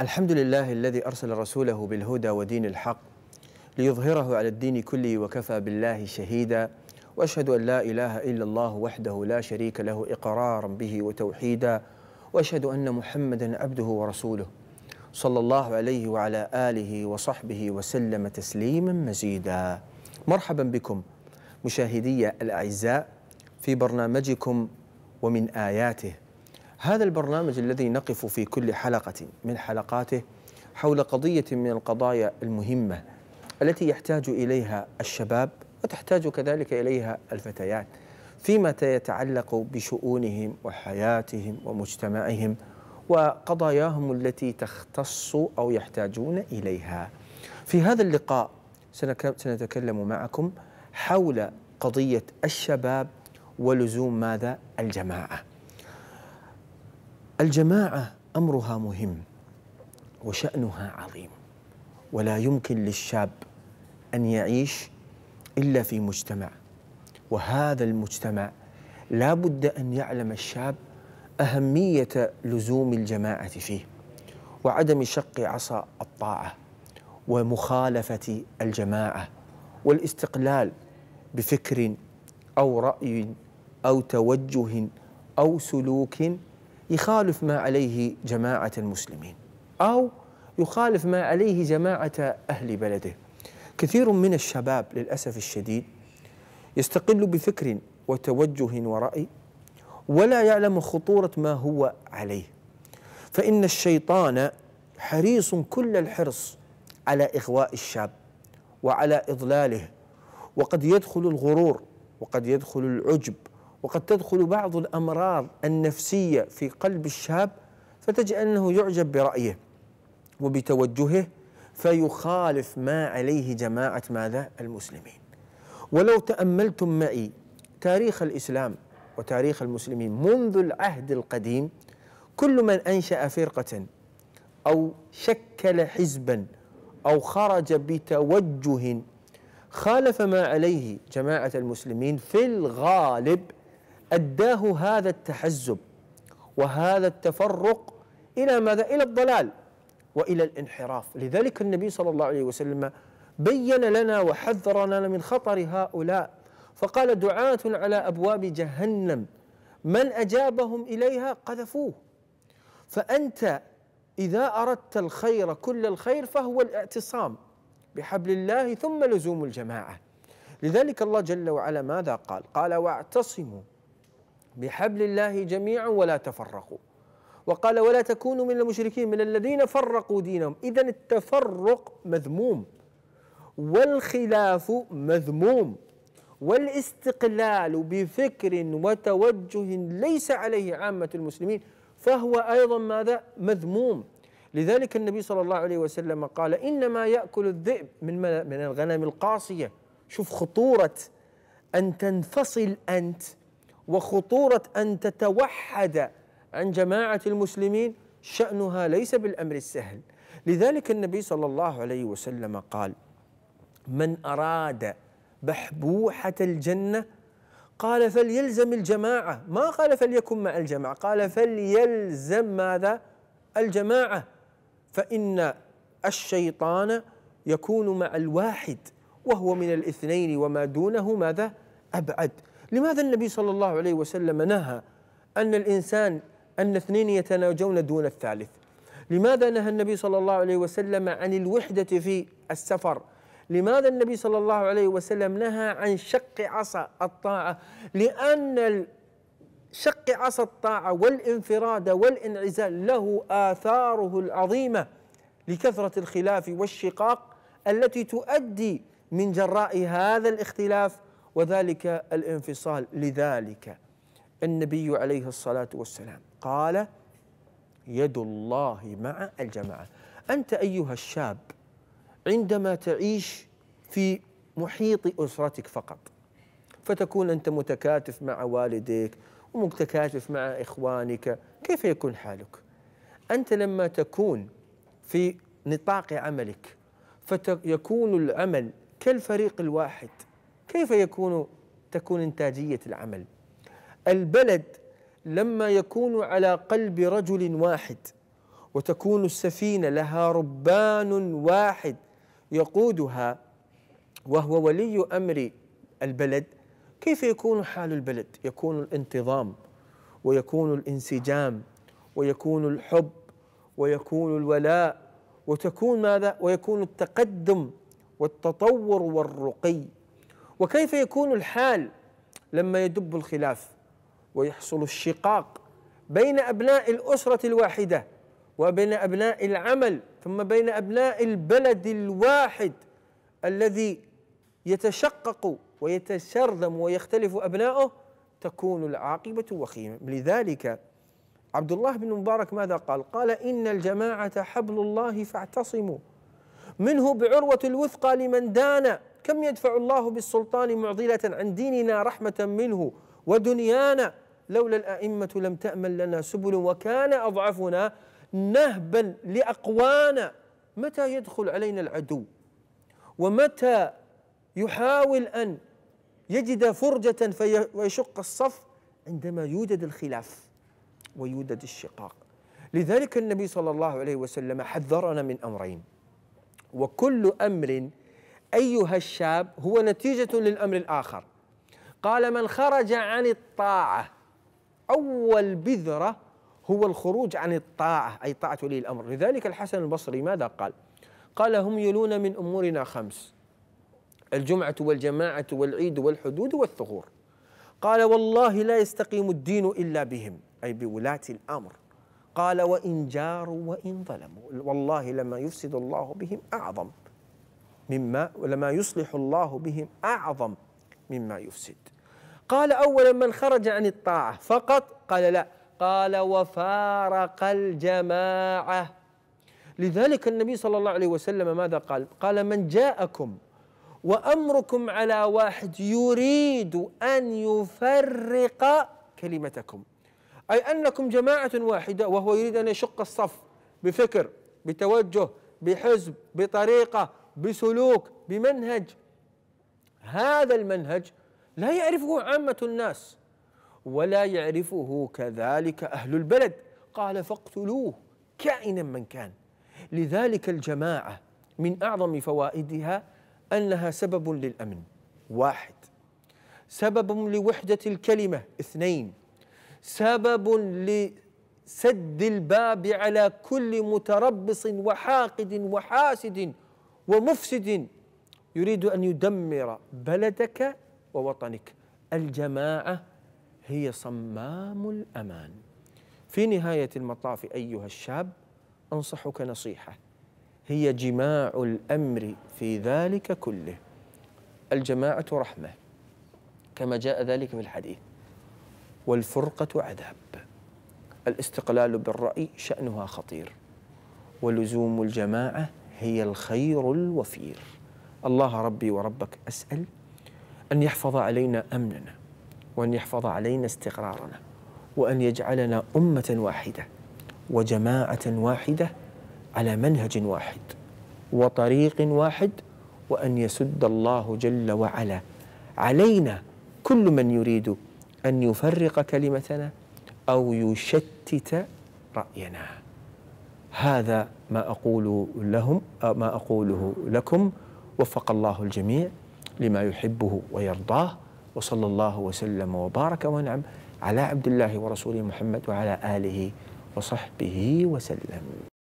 الحمد لله الذي أرسل رسوله بالهدى ودين الحق ليظهره على الدين كله وكفى بالله شهيدا وأشهد أن لا إله إلا الله وحده لا شريك له إقرارا به وتوحيدا وأشهد أن محمدا عبده ورسوله صلى الله عليه وعلى آله وصحبه وسلم تسليما مزيدا مرحبا بكم مشاهدي الأعزاء في برنامجكم ومن آياته هذا البرنامج الذي نقف في كل حلقة من حلقاته حول قضية من القضايا المهمة التي يحتاج إليها الشباب وتحتاج كذلك إليها الفتيات فيما يتعلق بشؤونهم وحياتهم ومجتمعهم وقضاياهم التي تختص أو يحتاجون إليها في هذا اللقاء سنتكلم معكم حول قضية الشباب ولزوم ماذا الجماعة الجماعه امرها مهم وشانها عظيم ولا يمكن للشاب ان يعيش الا في مجتمع وهذا المجتمع لا بد ان يعلم الشاب اهميه لزوم الجماعه فيه وعدم شق عصا الطاعه ومخالفه الجماعه والاستقلال بفكر او راي او توجه او سلوك يخالف ما عليه جماعة المسلمين أو يخالف ما عليه جماعة أهل بلده كثير من الشباب للأسف الشديد يستقل بفكر وتوجه ورأي ولا يعلم خطورة ما هو عليه فإن الشيطان حريص كل الحرص على إغواء الشاب وعلى إضلاله وقد يدخل الغرور وقد يدخل العجب وقد تدخل بعض الأمراض النفسية في قلب الشاب فتجد أنه يعجب برأيه وبتوجهه فيخالف ما عليه جماعة ماذا المسلمين ولو تأملتم معي تاريخ الإسلام وتاريخ المسلمين منذ العهد القديم كل من أنشأ فرقة أو شكل حزبا أو خرج بتوجه خالف ما عليه جماعة المسلمين في الغالب أداه هذا التحزب وهذا التفرق إلى ماذا؟ إلى الضلال وإلى الانحراف لذلك النبي صلى الله عليه وسلم بين لنا وحذرنا من خطر هؤلاء فقال دعاة على أبواب جهنم من أجابهم إليها قذفوه فأنت إذا أردت الخير كل الخير فهو الاعتصام بحبل الله ثم لزوم الجماعة لذلك الله جل وعلا ماذا قال قال واعتصموا بحبل الله جميعا ولا تفرقوا وقال ولا تكونوا من المشركين من الذين فرقوا دينهم إذا التفرق مذموم والخلاف مذموم والاستقلال بفكر وتوجه ليس عليه عامة المسلمين فهو أيضا ماذا مذموم لذلك النبي صلى الله عليه وسلم قال إنما يأكل الذئب من من الغنم القاصية شوف خطورة أن تنفصل أنت وخطورة أن تتوحد عن جماعة المسلمين شأنها ليس بالأمر السهل لذلك النبي صلى الله عليه وسلم قال من أراد بحبوحة الجنة قال فليلزم الجماعة ما قال فليكن مع الجماعة قال فليلزم ماذا الجماعة فإن الشيطان يكون مع الواحد وهو من الاثنين وما دونه ماذا أبعد لماذا النبي صلى الله عليه وسلم نهى أن الإنسان أن اثنين يتناجون دون الثالث لماذا نهى النبي صلى الله عليه وسلم عن الوحدة في السفر لماذا النبي صلى الله عليه وسلم نهى عن شق عصا الطاعة لأن شق عصا الطاعة والانفراد والانعزال له آثاره العظيمة لكثرة الخلاف والشقاق التي تؤدي من جراء هذا الاختلاف وذلك الانفصال لذلك النبي عليه الصلاة والسلام قال يد الله مع الجماعة أنت أيها الشاب عندما تعيش في محيط أسرتك فقط فتكون أنت متكاتف مع والديك ومتكاتف مع إخوانك كيف يكون حالك؟ أنت لما تكون في نطاق عملك فيكون العمل كالفريق الواحد كيف يكون تكون إنتاجية العمل البلد لما يكون على قلب رجل واحد وتكون السفينة لها ربان واحد يقودها وهو ولي أمر البلد كيف يكون حال البلد يكون الانتظام ويكون الانسجام ويكون الحب ويكون الولاء وتكون ماذا ويكون التقدم والتطور والرقي وكيف يكون الحال لما يدب الخلاف ويحصل الشقاق بين أبناء الأسرة الواحدة وبين أبناء العمل ثم بين أبناء البلد الواحد الذي يتشقق ويتشرذم ويختلف أبناؤه تكون العاقبة وخيمة لذلك عبد الله بن مبارك ماذا قال قال إن الجماعة حبل الله فاعتصموا منه بعروة الوثقى لمن دان كم يدفع الله بالسلطان معضلة عن ديننا رحمة منه ودنيانا لولا الأئمة لم تأمن لنا سبل وكان أضعفنا نهبا لأقوانا متى يدخل علينا العدو ومتى يحاول أن يجد فرجة فيشق الصف عندما يوجد الخلاف ويوجد الشقاق لذلك النبي صلى الله عليه وسلم حذرنا من أمرين وكل أمر أيها الشاب هو نتيجة للأمر الآخر قال من خرج عن الطاعة أول بذرة هو الخروج عن الطاعة أي طاعة ولي الأمر لذلك الحسن البصري ماذا قال قال هم يلون من أمورنا خمس الجمعة والجماعة والعيد والحدود والثغور قال والله لا يستقيم الدين إلا بهم أي بولاة الأمر قال وإن جاروا وإن ظلموا والله لما يفسد الله بهم أعظم مما ولما يصلح الله بهم أعظم مما يفسد قال أولا من خرج عن الطاعة فقط قال لا قال وفارق الجماعة لذلك النبي صلى الله عليه وسلم ماذا قال قال من جاءكم وأمركم على واحد يريد أن يفرق كلمتكم أي أنكم جماعة واحدة وهو يريد أن يشق الصف بفكر بتوجه بحزب بطريقة بسلوك بمنهج هذا المنهج لا يعرفه عامة الناس ولا يعرفه كذلك أهل البلد قال فاقتلوه كائنا من كان لذلك الجماعة من أعظم فوائدها أنها سبب للأمن واحد سبب لوحدة الكلمة اثنين سبب لسد الباب على كل متربص وحاقد وحاسد ومفسد يريد أن يدمر بلدك ووطنك الجماعة هي صمام الأمان في نهاية المطاف أيها الشاب أنصحك نصيحة هي جماع الأمر في ذلك كله الجماعة رحمة كما جاء ذلك في الحديث والفرقة عذاب الاستقلال بالرأي شأنها خطير ولزوم الجماعة هي الخير الوفير الله ربي وربك أسأل أن يحفظ علينا أمننا وأن يحفظ علينا استقرارنا وأن يجعلنا أمة واحدة وجماعة واحدة على منهج واحد وطريق واحد وأن يسد الله جل وعلا علينا كل من يريد أن يفرق كلمتنا أو يشتت رأينا هذا ما أقول لهم ما أقوله لكم وفق الله الجميع لما يحبه ويرضاه وصلى الله وسلم وبارك ونعم على عبد الله ورسوله محمد وعلى آله وصحبه وسلم